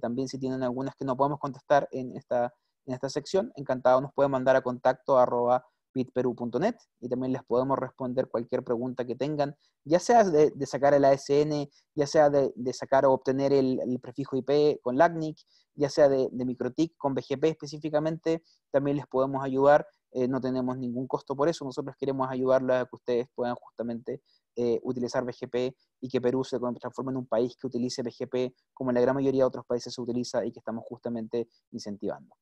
también si tienen algunas que no podemos contestar en esta en esta sección, encantado nos pueden mandar a contacto arroba bitperu.net y también les podemos responder cualquier pregunta que tengan, ya sea de, sacar el ASN, ya sea de, sacar o obtener el, prefijo IP con LACNIC, ya sea de, MicroTIC con BGP específicamente, también les podemos ayudar. Eh, no tenemos ningún costo por eso, nosotros queremos ayudarlos a que ustedes puedan justamente eh, utilizar BGP y que Perú se transforme en un país que utilice BGP como la gran mayoría de otros países se utiliza y que estamos justamente incentivando.